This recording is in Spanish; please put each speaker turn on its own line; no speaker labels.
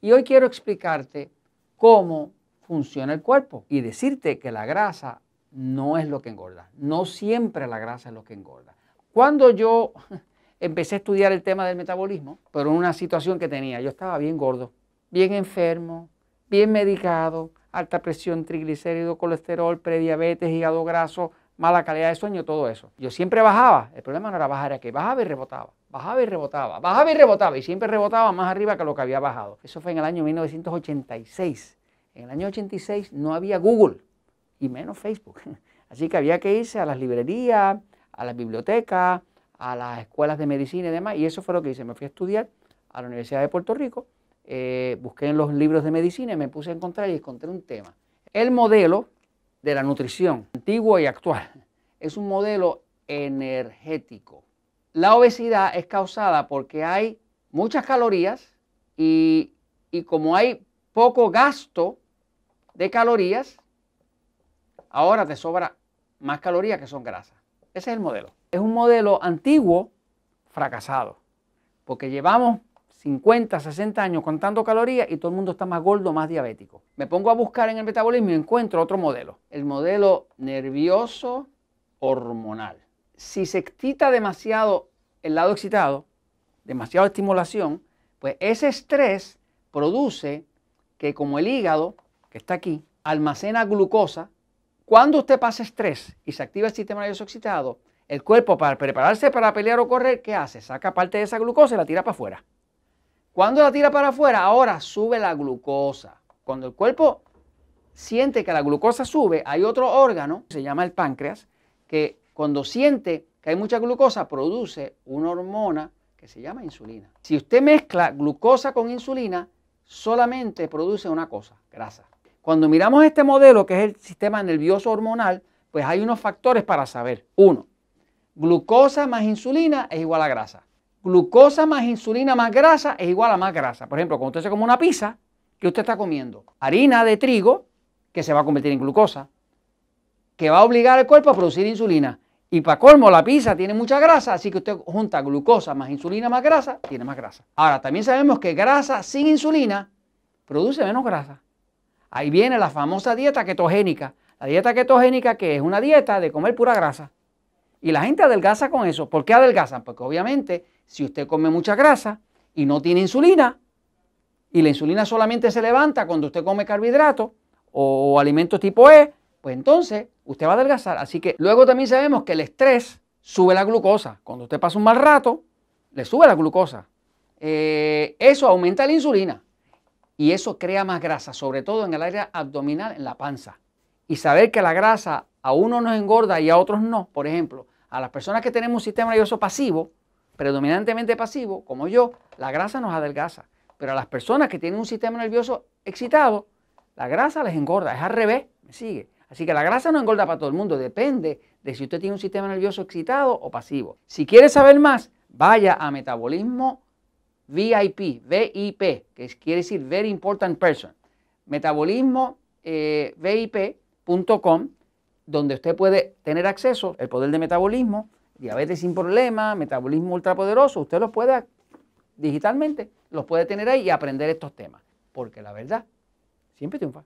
Y hoy quiero explicarte cómo funciona el cuerpo y decirte que la grasa no es lo que engorda. No siempre la grasa es lo que engorda. Cuando yo empecé a estudiar el tema del metabolismo, pero una situación que tenía, yo estaba bien gordo, bien enfermo, bien medicado, alta presión, triglicéridos, colesterol, prediabetes, hígado graso, mala calidad de sueño, todo eso. Yo siempre bajaba, el problema no era bajar, era que bajaba y rebotaba. Bajaba y rebotaba, bajaba y rebotaba, y siempre rebotaba más arriba que lo que había bajado. Eso fue en el año 1986. En el año 86 no había Google y menos Facebook. Así que había que irse a las librerías, a las bibliotecas, a las escuelas de medicina y demás. Y eso fue lo que hice. Me fui a estudiar a la Universidad de Puerto Rico, eh, busqué en los libros de medicina y me puse a encontrar y encontré un tema. El modelo de la nutrición, antiguo y actual, es un modelo energético la obesidad es causada porque hay muchas calorías y, como hay poco gasto de calorías, ahora te sobra más calorías que son grasas. Ese es el modelo. Es un modelo antiguo fracasado, porque llevamos 50, 60 años contando calorías y todo el mundo está más gordo, más diabético. Me pongo a buscar en el metabolismo y encuentro otro modelo, el modelo nervioso hormonal si se excita demasiado el lado excitado, demasiada estimulación, pues ese estrés produce que como el hígado, que está aquí, almacena glucosa, cuando usted pasa estrés y se activa el sistema nervioso excitado, el cuerpo para prepararse para pelear o correr, ¿qué hace? Saca parte de esa glucosa y la tira para afuera. Cuando la tira para afuera, ahora sube la glucosa. Cuando el cuerpo siente que la glucosa sube, hay otro órgano, se llama el páncreas, que cuando siente que hay mucha glucosa, produce una hormona que se llama insulina. Si usted mezcla glucosa con insulina, solamente produce una cosa, grasa. Cuando miramos este modelo, que es el sistema nervioso hormonal, pues hay unos factores para saber. Uno, glucosa más insulina es igual a grasa. Glucosa más insulina más grasa es igual a más grasa. Por ejemplo, cuando usted se come una pizza, ¿qué usted está comiendo? Harina de trigo, que se va a convertir en glucosa, que va a obligar al cuerpo a producir insulina. Y para colmo, la pizza tiene mucha grasa, así que usted junta glucosa más insulina más grasa, tiene más grasa. Ahora, también sabemos que grasa sin insulina produce menos grasa. Ahí viene la famosa dieta ketogénica. La dieta ketogénica que es una dieta de comer pura grasa. Y la gente adelgaza con eso. ¿Por qué adelgazan? Porque obviamente si usted come mucha grasa y no tiene insulina, y la insulina solamente se levanta cuando usted come carbohidratos o alimentos tipo E, pues entonces usted va a adelgazar. Así que luego también sabemos que el estrés sube la glucosa. Cuando usted pasa un mal rato, le sube la glucosa. Eh, eso aumenta la insulina y eso crea más grasa, sobre todo en el área abdominal, en la panza. Y saber que la grasa a uno nos engorda y a otros no, por ejemplo, a las personas que tenemos un sistema nervioso pasivo, predominantemente pasivo, como yo, la grasa nos adelgaza. Pero a las personas que tienen un sistema nervioso excitado, la grasa les engorda, es al revés, me sigue. Así que la grasa no engorda para todo el mundo, depende de si usted tiene un sistema nervioso excitado o pasivo. Si quiere saber más, vaya a metabolismo VIP, VIP, que quiere decir Very Important Person. MetabolismoVIP.com eh, donde usted puede tener acceso al poder de metabolismo, diabetes sin problema, metabolismo ultrapoderoso, usted los puede digitalmente, los puede tener ahí y aprender estos temas, porque la verdad siempre triunfa.